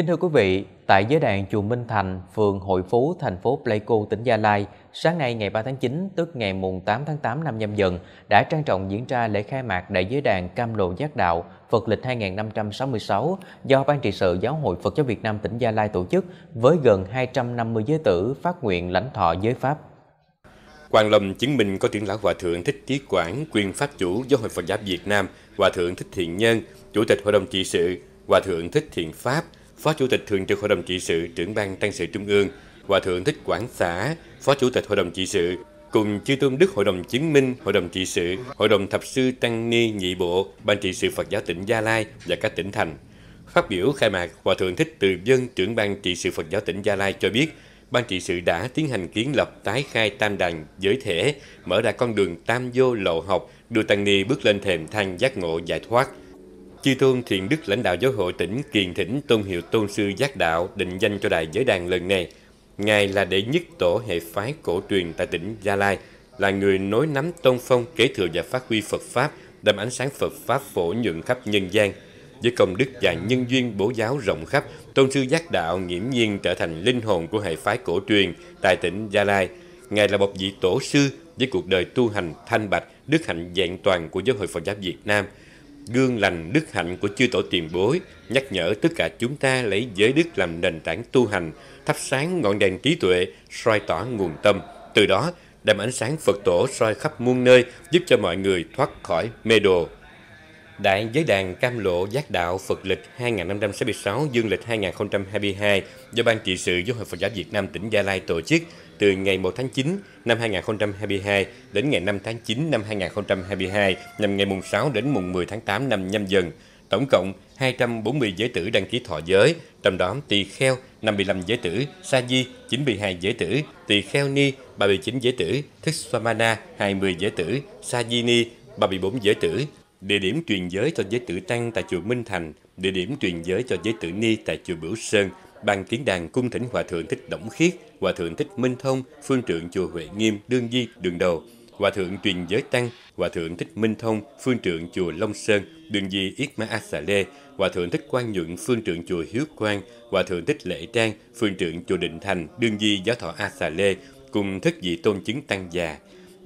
Kính thưa quý vị, tại giới đàn chùa Minh Thành, phường Hội Phú, thành phố Pleiku, tỉnh Gia Lai, sáng nay ngày 3 tháng 9, tức ngày mùng 8 tháng 8 năm nhâm dần, đã trang trọng diễn ra lễ khai mạc Đại giới đàn Cam Lộ Giác Đạo Phật lịch 2566 do Ban trị sự Giáo hội Phật giáo Việt Nam tỉnh Gia Lai tổ chức với gần 250 giới tử phát nguyện lãnh thọ giới Pháp. Quan Lâm chứng minh có trưởng lão Hòa Thượng Thích Trí Quảng, quyền Pháp chủ Giáo hội Phật giáo Việt Nam, Hòa Thượng Thích Thiện Nhân, Chủ tịch Hội đồng trị sự, Hòa Thượng Thích Thiện Pháp, Phó Chủ tịch Thường trực Hội đồng Trị sự trưởng ban Tăng sự Trung ương, Hòa Thượng Thích Quảng Xã, Phó Chủ tịch Hội đồng Trị sự, cùng chư tôn đức Hội đồng Chứng minh, Hội đồng Trị sự, Hội đồng Thập sư Tăng Ni Nhị Bộ, Ban trị sự Phật giáo tỉnh Gia Lai và các tỉnh thành. Phát biểu khai mạc, Hòa Thượng Thích Từ Dân, trưởng ban trị sự Phật giáo tỉnh Gia Lai cho biết, Ban trị sự đã tiến hành kiến lập tái khai tam đàn giới thể, mở ra con đường tam vô lộ học, đưa tăng ni bước lên thềm thang giác ngộ giải thoát – Chư tôn thiện đức lãnh đạo giáo hội tỉnh kiền thỉnh tôn hiệu tôn sư giác đạo định danh cho đài giới đàn lần này. Ngài là đệ nhất tổ hệ phái cổ truyền tại tỉnh Gia Lai, là người nối nắm tôn phong kế thừa và phát huy Phật Pháp, đâm ánh sáng Phật Pháp phổ nhuận khắp nhân gian. Với công đức và nhân duyên bố giáo rộng khắp, tôn sư giác đạo nghiễm nhiên trở thành linh hồn của hệ phái cổ truyền tại tỉnh Gia Lai. Ngài là một vị tổ sư với cuộc đời tu hành thanh bạch, đức hạnh dạng toàn của giáo hội Phật giáo Việt Nam – gương lành đức hạnh của chư tổ tiền bối nhắc nhở tất cả chúng ta lấy giới đức làm nền tảng tu hành, thắp sáng ngọn đèn trí tuệ, soi tỏa nguồn tâm, từ đó đem ánh sáng Phật tổ soi khắp muôn nơi, giúp cho mọi người thoát khỏi mê đồ. Đại giới đàn Cam Lộ Giác Đạo Phật lịch 2566 dương lịch 2022 do Ban trị sự Giáo hội Phật giáo Việt Nam tỉnh Gia Lai tổ chức từ ngày 1 tháng 9 năm 2022 đến ngày 5 tháng 9 năm 2022 nhằm ngày mùng 6 đến mùng 10 tháng 8 năm nhâm dần. Tổng cộng 240 giới tử đăng ký thọ giới, trong đó tỳ kheo 55 giới tử, sa di 92 giới tử, tỳ kheo ni 39 giới tử, thích swamana 20 giới tử, sa di ni 34 giới tử, Địa điểm truyền giới cho giới tử Tăng tại chùa Minh Thành, địa điểm truyền giới cho giới tử Ni tại chùa Bửu Sơn, ban kiến đàn cung thỉnh Hòa Thượng Thích Đổng Khiết, Hòa Thượng Thích Minh Thông, Phương trưởng Chùa Huệ Nghiêm, Đương Di, Đường Đầu, Hòa Thượng Truyền Giới Tăng, Hòa Thượng Thích Minh Thông, Phương trưởng Chùa Long Sơn, Đường Di Yết Ma A Xà Lê, Hòa Thượng Thích Quang Nhuận, Phương trưởng Chùa Hiếu Quang, Hòa Thượng Thích Lễ Trang, Phương trưởng Chùa Định Thành, Đương Di Giáo Thọ A Xà Lê, cùng thức vị tôn chứng tăng già.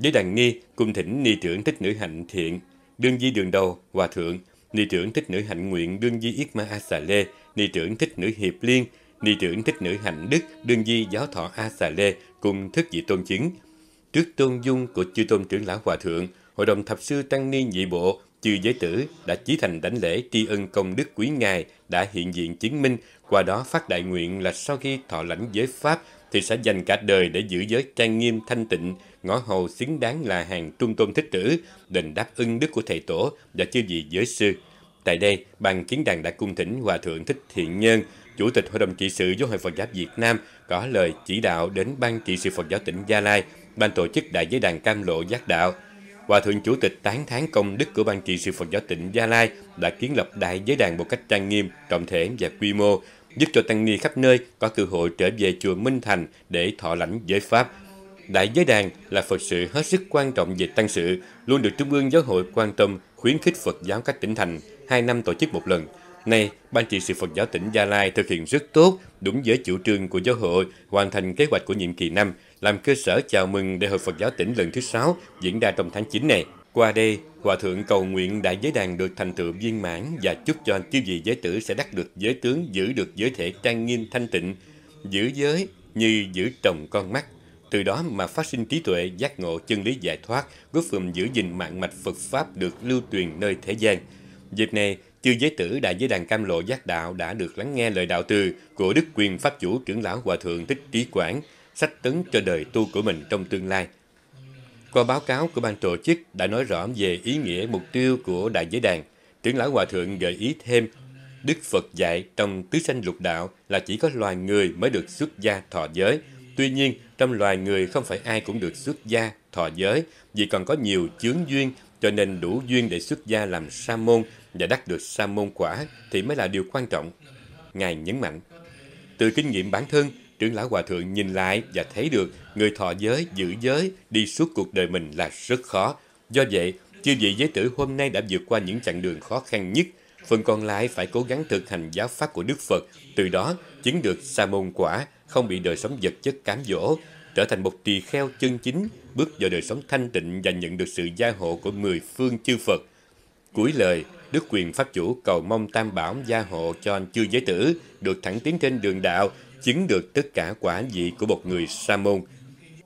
Với đàn ni, cung thỉnh ni trưởng thích nữ hạnh thiện, đương di đường đầu, hòa thượng, ni trưởng thích nữ hạnh nguyện đương di yết ma a xà lê, ni trưởng thích nữ hiệp liên, ni trưởng thích nữ hạnh đức đương di giáo thọ a xà lê cùng thức vị tôn chứng. Trước tôn dung của chư tôn trưởng lão hòa thượng, hội đồng thập sư tăng ni nhị bộ chư giới tử đã chí thành đảnh lễ tri ân công đức quý ngài đã hiện diện chứng minh qua đó phát đại nguyện là sau khi thọ lãnh giới pháp thì sẽ dành cả đời để giữ giới trang nghiêm thanh tịnh, ngõ hầu xứng đáng là hàng trung tôn thích tử, đền đáp ưng đức của thầy tổ và chư vị giới sư. Tại đây, ban kiến đàn đã cung thỉnh Hòa Thượng Thích Thiện Nhân, Chủ tịch Hội đồng trị sự Giáo hội Phật giáo Việt Nam có lời chỉ đạo đến Ban trị sự Phật giáo tỉnh Gia Lai, Ban tổ chức Đại giới đàn Cam Lộ Giác Đạo. Hòa Thượng Chủ tịch tán thán công đức của Ban trị sự Phật giáo tỉnh Gia Lai đã kiến lập Đại giới đàn một cách trang nghiêm, trọng thể và quy mô, giúp cho tăng ni khắp nơi có cơ hội trở về chùa Minh Thành để thọ lãnh giới Pháp. Đại giới đàn là Phật sự hết sức quan trọng về tăng sự, luôn được Trung ương Giáo hội quan tâm khuyến khích Phật giáo các tỉnh thành, hai năm tổ chức một lần. Nay, Ban trị sự Phật giáo tỉnh Gia Lai thực hiện rất tốt, đúng với chủ trương của giáo hội, hoàn thành kế hoạch của nhiệm kỳ năm, làm cơ sở chào mừng Đại hội Phật giáo tỉnh lần thứ sáu diễn ra trong tháng 9 này. Qua đây, Hòa Thượng cầu nguyện Đại Giới Đàn được thành tựu viên mãn và chúc cho chư vị giới tử sẽ đắc được giới tướng, giữ được giới thể trang nghiêm thanh tịnh, giữ giới như giữ trồng con mắt. Từ đó mà phát sinh trí tuệ, giác ngộ, chân lý giải thoát, góp phần giữ gìn mạng mạch Phật Pháp được lưu truyền nơi thế gian. Dịp này, chư giới tử Đại Giới Đàn Cam Lộ Giác Đạo đã được lắng nghe lời đạo từ của Đức Quyền Pháp Chủ Trưởng Lão Hòa Thượng Thích Trí Quảng, sách tấn cho đời tu của mình trong tương lai. Qua báo cáo của ban tổ chức đã nói rõ về ý nghĩa mục tiêu của Đại Giới Đàn, Trưởng lão Hòa Thượng gợi ý thêm, Đức Phật dạy trong tứ sanh lục đạo là chỉ có loài người mới được xuất gia thọ giới. Tuy nhiên, trong loài người không phải ai cũng được xuất gia thọ giới, vì còn có nhiều chướng duyên, cho nên đủ duyên để xuất gia làm sa môn và đắc được sa môn quả thì mới là điều quan trọng. Ngài nhấn mạnh, từ kinh nghiệm bản thân, trưởng lão hòa thượng nhìn lại và thấy được người thọ giới, giữ giới đi suốt cuộc đời mình là rất khó. Do vậy, chư vị giới tử hôm nay đã vượt qua những chặng đường khó khăn nhất. Phần còn lại phải cố gắng thực hành giáo pháp của Đức Phật, từ đó chứng được sa môn quả, không bị đời sống vật chất cám dỗ, trở thành một tỳ kheo chân chính, bước vào đời sống thanh tịnh và nhận được sự gia hộ của mười phương chư Phật. Cuối lời, Đức quyền Pháp Chủ cầu mong Tam Bảo gia hộ cho chư giới tử được thẳng tiến trên đường đạo chứng được tất cả quả vị của một người sa môn.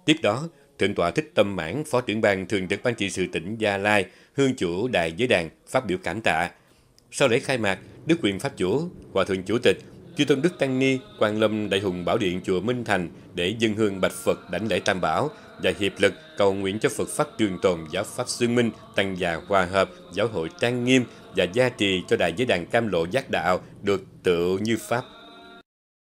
Tiếp đó, Thượng tọa Thích Tâm Mãn, Phó trưởng ban Thường trực Ban trị sự tỉnh Gia Lai, Hương chủ Đại Giới Đàn phát biểu cảm tạ. Sau lễ khai mạc, Đức quyền Pháp chủ, Hòa thượng Chủ tịch, Chư Tôn Đức Tăng Ni, quan lâm Đại Hùng Bảo Điện Chùa Minh Thành để dân hương bạch Phật đảnh lễ Tam Bảo và hiệp lực cầu nguyện cho Phật Pháp trường tồn giáo Pháp xương minh, tăng già hòa hợp, giáo hội trang nghiêm và gia trì cho Đại Giới Đàn Cam Lộ Giác Đạo được tự như Pháp